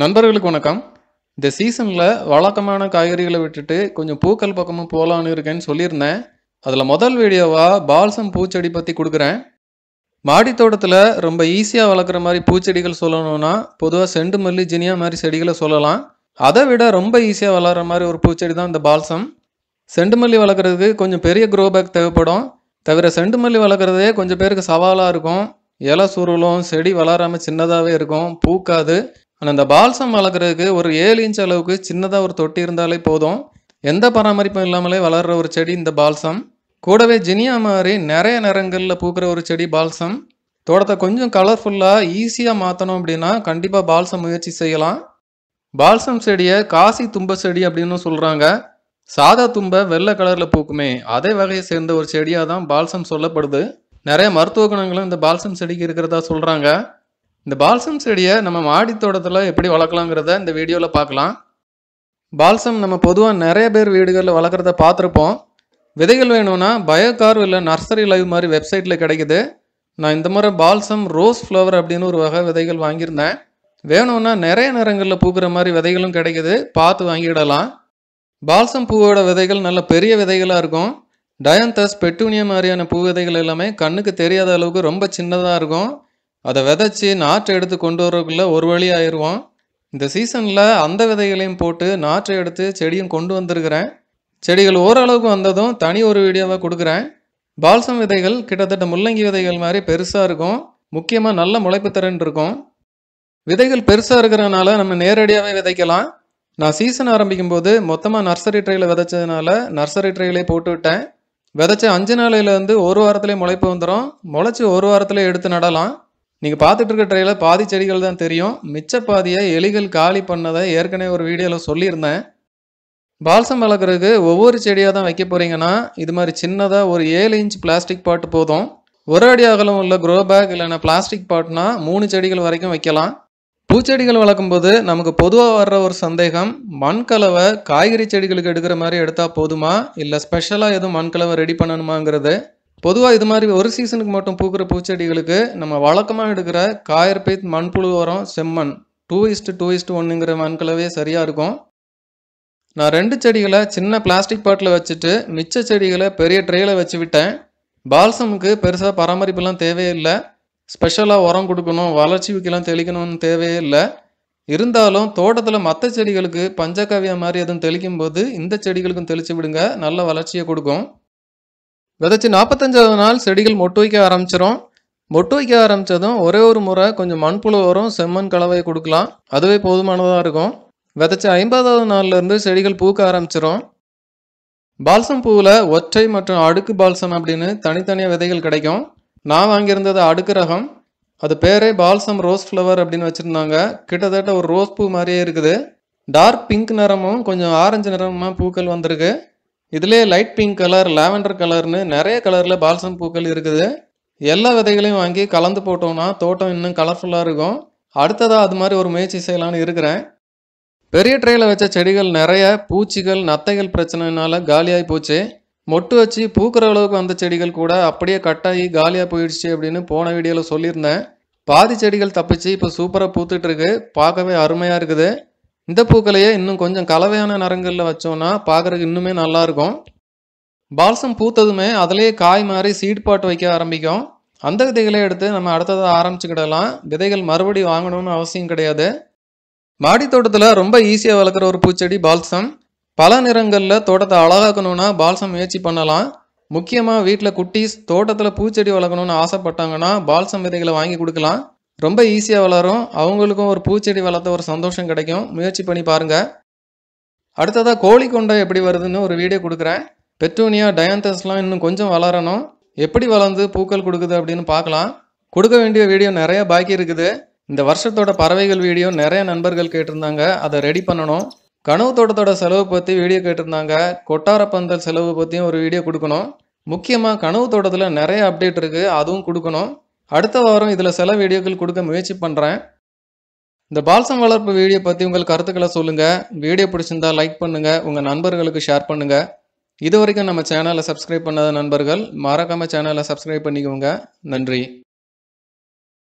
நண்பர்களுக்கு வணக்கம் இந்த சீசனில் வழக்கமான காய்கறிகளை விட்டுட்டு கொஞ்சம் பூக்கள் பக்கமும் போகலான்னு இருக்கேன்னு சொல்லியிருந்தேன் அதில் முதல் வீடியோவாக பால்சம் பூச்செடி பற்றி கொடுக்குறேன் மாடித்தோட்டத்தில் தோட்டத்தில் ரொம்ப ஈஸியாக வளர்க்குற மாதிரி பூச்செடிகள் சொல்லணும்னா பொதுவாக செண்டு மல்லி ஜினியா மாதிரி செடிகளை சொல்லலாம் அதை விட ரொம்ப ஈஸியாக வளர்கிற மாதிரி ஒரு பூச்செடி தான் இந்த பால்சம் செண்டு மல்லி வளர்க்குறதுக்கு கொஞ்சம் பெரிய க்ரோ பேக் தேவைப்படும் தவிர செண்டு மல்லி வளர்க்குறதே கொஞ்சம் பேருக்கு சவாலாக இருக்கும் இலை சுருளும் செடி வளராமல் சின்னதாகவே இருக்கும் பூக்காது ஆனால் இந்த பால்சம் வளர்க்குறதுக்கு ஒரு ஏழு இன்ச் அளவுக்கு சின்னதாக ஒரு தொட்டி இருந்தாலே போதும் எந்த பராமரிப்பும் இல்லாமலே வளர்கிற ஒரு செடி இந்த பால்சம் கூடவே ஜினியா மாதிரி நிறைய நிறங்களில் பூக்கிற ஒரு செடி பால்சம் தோட்டத்தை கொஞ்சம் கலர்ஃபுல்லாக ஈஸியாக மாற்றணும் அப்படின்னா கண்டிப்பாக பால்சம் முயற்சி செய்யலாம் பால்சம் செடியை காசி தும்ப செடி அப்படின்னு சொல்கிறாங்க சாதா தும்ப வெள்ளை கலரில் பூக்குமே அதே வகையை சேர்ந்த ஒரு செடியாக தான் பால்சம் சொல்லப்படுது நிறைய மருத்துவ குணங்களும் இந்த பால்சம் செடிக்கு இருக்கிறதா சொல்கிறாங்க இந்த பால்சம் செடியை நம்ம மாடி தோட்டத்தில் எப்படி வளர்க்கலாங்கிறத இந்த வீடியோவில் பார்க்கலாம் பால்சம் நம்ம பொதுவாக நிறைய பேர் வீடுகளில் வளர்க்குறத பார்த்துருப்போம் விதைகள் வேணும்னா பயோகார் இல்லை நர்சரி லைவ் மாதிரி வெப்சைட்டில் கிடைக்குது நான் இந்த முறை பால்சம் ரோஸ் ஃப்ளவர் அப்படின்னு ஒரு வகை விதைகள் வாங்கியிருந்தேன் வேணும்னா நிறைய நிறங்களில் பூக்கிற மாதிரி விதைகளும் கிடைக்குது பார்த்து வாங்கிடலாம் பால்சம் பூவோட விதைகள் நல்ல பெரிய விதைகளாக இருக்கும் டயந்தஸ் பெட்டூனியா மாதிரியான பூ விதைகள் எல்லாமே கண்ணுக்கு தெரியாத அளவுக்கு ரொம்ப சின்னதாக இருக்கும் அதை விதைச்சி நாற்றை எடுத்து கொண்டு வரக்குள்ளே ஒரு வழி ஆயிடுவோம் இந்த சீசனில் அந்த விதைகளையும் போட்டு நாற்றை எடுத்து செடியும் கொண்டு வந்திருக்கிறேன் செடிகள் ஓரளவுக்கு வந்ததும் தனி ஒரு வீடியோவாக கொடுக்குறேன் பால்சம் விதைகள் கிட்டத்தட்ட முள்ளங்கி விதைகள் மாதிரி பெருசாக இருக்கும் முக்கியமாக நல்ல முளைப்பு திறன் இருக்கும் விதைகள் பெருசாக இருக்கிறனால நம்ம நேரடியாகவே விதைக்கலாம் நான் சீசன் ஆரம்பிக்கும் போது மொத்தமாக நர்சரி ட்ரையில் விதைச்சதுனால நர்சரி ட்ரையிலே போட்டு விட்டேன் விதைச்ச அஞ்சு நாளையிலேருந்து ஒரு வாரத்துலேயே முளைப்பு வந்துடும் முளைச்சி ஒரு வாரத்துலேயே எடுத்து நடலாம் நீங்கள் பார்த்துட்டு இருக்க ட்ரெயிலில் பாதி செடிகள் தான் தெரியும் மிச்ச பாதியை எலிகள் காலி பண்ணதை ஏற்கனவே ஒரு வீடியோவில் சொல்லியிருந்தேன் பால்சம் வளர்க்குறதுக்கு ஒவ்வொரு செடியாக தான் வைக்க போகிறீங்கன்னா இது மாதிரி சின்னதாக ஒரு ஏழு இன்ச் பிளாஸ்டிக் பாட்டு போதும் ஒரு அடி அகலம் உள்ள க்ரோ பேக் இல்லைன்னா பிளாஸ்டிக் பாட்னா மூணு செடிகள் வரைக்கும் வைக்கலாம் பூச்செடிகள் வளர்க்கும்போது நமக்கு பொதுவாக வர்ற ஒரு சந்தேகம் மண்கலவை காய்கறி செடிகளுக்கு எடுக்கிற மாதிரி எடுத்தால் போதுமா இல்லை ஸ்பெஷலாக எதுவும் மண்கலவை ரெடி பண்ணணுமாங்கிறது பொதுவாக இது மாதிரி ஒரு சீசனுக்கு மட்டும் பூக்கிற பூச்செடிகளுக்கு நம்ம வழக்கமாக எடுக்கிற காயற்பை மண்புழு உரம் செம்மண் டூ இஸ்ட் டூ இஸ்ட் ஒன்றுங்கிற மண்களவே சரியாக இருக்கும் நான் ரெண்டு செடிகளை சின்ன பிளாஸ்டிக் பாட்டில் வச்சுட்டு மிச்ச செடிகளை பெரிய ட்ரேயில் வச்சு விட்டேன் பால்சமுக்கு பெருசாக பராமரிப்புலாம் தேவையில்லை ஸ்பெஷலாக உரம் கொடுக்கணும் வளர்ச்சி விற்கலாம் தெளிக்கணும்னு தேவையே இல்லை இருந்தாலும் தோட்டத்தில் மற்ற செடிகளுக்கு பஞ்சகாவியம் மாதிரி எதுவும் தெளிக்கும் போது இந்த செடிகளுக்கும் தெளித்து விடுங்க நல்ல வளர்ச்சியை கொடுக்கும் விதைச்சி நாற்பத்தஞ்சாவது நாள் செடிகள் மொட்டு வைக்க ஆரம்பிச்சிடும் மொட்டு வைக்க ஆரம்பித்ததும் ஒரே ஒரு முறை கொஞ்சம் மண்புழு வரும் செம்மண் கலவையை கொடுக்கலாம் அதுவே போதுமானதாக இருக்கும் விதைச்சி ஐம்பதாவது நாள்லேருந்து செடிகள் பூக்க ஆரம்பிச்சிடும் பால்சம் பூவில் ஒற்றை மற்றும் அடுக்கு பால்சம் அப்படின்னு தனித்தனியாக விதைகள் கிடைக்கும் நான் வாங்கியிருந்தது அடுக்கு ரகம் அது பேரே பால்சம் ரோஸ் ஃப்ளவர் அப்படின்னு வச்சுருந்தாங்க கிட்டத்தட்ட ஒரு ரோஸ் பூ மாதிரியே இருக்குது டார்க் பிங்க் நிறமும் கொஞ்சம் ஆரஞ்சு நிறமாக பூக்கள் வந்திருக்கு இதிலே லைட் பிங்க் கலர் லாவெண்டர் கலர்னு நிறைய கலரில் பால்சம் பூக்கள் இருக்குது எல்லா விதைகளையும் வாங்கி கலந்து போட்டோம்னா தோட்டம் இன்னும் கலர்ஃபுல்லாக இருக்கும் அடுத்ததாக அது மாதிரி ஒரு முயற்சி செய்யலான்னு இருக்கிறேன் பெரிய ட்ரேயில் வச்ச செடிகள் நிறைய பூச்சிகள் நத்தைகள் பிரச்சனைனால காலியாகி போச்சு மொட்டு வச்சு பூக்கிற அளவுக்கு வந்த செடிகள் கூட அப்படியே கட்டாகி காலியாக போயிடுச்சு அப்படின்னு போன வீடியோவில் சொல்லியிருந்தேன் பாதி செடிகள் தப்பிச்சு இப்போ சூப்பராக பூத்துட்ருக்கு பார்க்கவே அருமையாக இருக்குது இந்த பூக்களையே இன்னும் கொஞ்சம் கலவையான நிறங்களில் வச்சோம்னா பார்க்குறதுக்கு இன்னுமே நல்லாயிருக்கும் பால்சம் பூத்ததுமே அதிலேயே காய் மாதிரி சீட் பாட்டு வைக்க ஆரம்பிக்கும் அந்த விதைகளை எடுத்து நம்ம அடுத்ததாக ஆரம்பிச்சுக்கிடலாம் விதைகள் மறுபடி வாங்கணும்னு அவசியம் கிடையாது மாடி தோட்டத்தில் ரொம்ப ஈஸியாக வளர்க்குற ஒரு பூச்செடி பால்சம் பல நிறங்களில் தோட்டத்தை அழகாக்கணும்னா பால்சம் முயற்சி பண்ணலாம் முக்கியமாக வீட்டில் குட்டீஸ் தோட்டத்தில் பூச்செடி வளர்க்கணும்னு ஆசைப்பட்டாங்கன்னா பால்சம் விதைகளை வாங்கி கொடுக்கலாம் ரொம்ப ஈஸியாக வளரும் அவங்களுக்கும் ஒரு பூச்செடி வளர்த்த ஒரு சந்தோஷம் கிடைக்கும் முயற்சி பண்ணி பாருங்கள் அடுத்ததாக கோழி கொண்டை எப்படி வருதுன்னு ஒரு வீடியோ கொடுக்குறேன் பெட்ரோனியா டயாந்தஸ்லாம் இன்னும் கொஞ்சம் வளரணும் எப்படி வளர்ந்து பூக்கள் கொடுக்குது அப்படின்னு பார்க்கலாம் கொடுக்க வேண்டிய வீடியோ நிறையா பாக்கி இருக்குது இந்த வருஷத்தோட பறவைகள் வீடியோ நிறைய நண்பர்கள் கேட்டிருந்தாங்க அதை ரெடி பண்ணணும் கனவு தோட்டத்தோட செலவு பற்றி வீடியோ கேட்டிருந்தாங்க கொட்டார பந்தல் செலவு பற்றியும் ஒரு வீடியோ கொடுக்கணும் முக்கியமாக கனவு தோட்டத்தில் நிறைய அப்டேட் இருக்குது அதுவும் கொடுக்கணும் அடுத்த வாரம் இதில் சில வீடியோக்கள் கொடுக்க முயற்சி பண்ணுறேன் இந்த பால்சம் வளர்ப்பு வீடியோ பற்றி உங்கள் கருத்துக்களை சொல்லுங்கள் வீடியோ பிடிச்சிருந்தா லைக் பண்ணுங்கள் உங்கள் நண்பர்களுக்கு ஷேர் பண்ணுங்கள் இது வரைக்கும் நம்ம சேனலை சப்ஸ்கிரைப் பண்ணாத நண்பர்கள் மறக்காமல் சேனலை சப்ஸ்கிரைப் பண்ணிக்கோங்க நன்றி